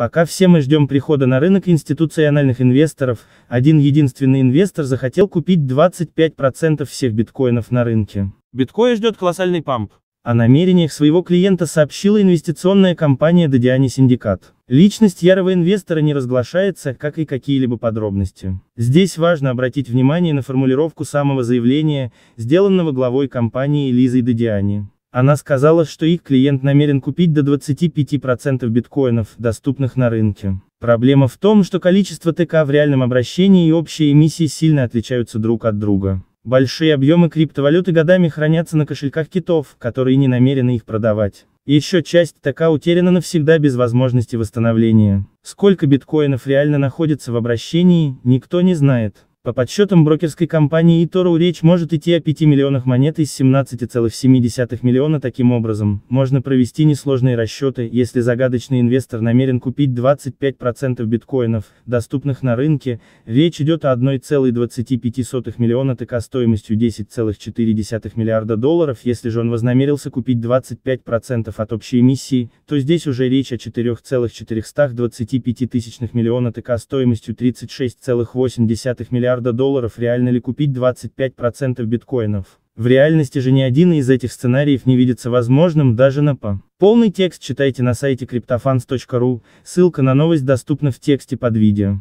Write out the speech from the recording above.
Пока все мы ждем прихода на рынок институциональных инвесторов, один единственный инвестор захотел купить 25% всех биткоинов на рынке. Биткоин ждет колоссальный памп. О намерениях своего клиента сообщила инвестиционная компания Додиани Синдикат. Личность ярого инвестора не разглашается, как и какие-либо подробности. Здесь важно обратить внимание на формулировку самого заявления, сделанного главой компании Лизой Додиани. Она сказала, что их клиент намерен купить до 25% биткоинов, доступных на рынке. Проблема в том, что количество ТК в реальном обращении и общие эмиссии сильно отличаются друг от друга. Большие объемы криптовалюты годами хранятся на кошельках китов, которые не намерены их продавать. Еще часть ТК утеряна навсегда без возможности восстановления. Сколько биткоинов реально находится в обращении, никто не знает. По подсчетам брокерской компании eToro речь может идти о 5 миллионах монет из 17,7 миллиона таким образом, можно провести несложные расчеты, если загадочный инвестор намерен купить 25% биткоинов, доступных на рынке, речь идет о 1,25 миллиона ТК стоимостью 10,4 миллиарда долларов, если же он вознамерился купить 25% от общей эмиссии, то здесь уже речь о 4,425 миллиона ТК стоимостью 36,8 миллиарда миллиарда долларов реально ли купить 25% биткоинов. В реальности же ни один из этих сценариев не видится возможным даже на ПАМ. Полный текст читайте на сайте cryptofans.ru, ссылка на новость доступна в тексте под видео.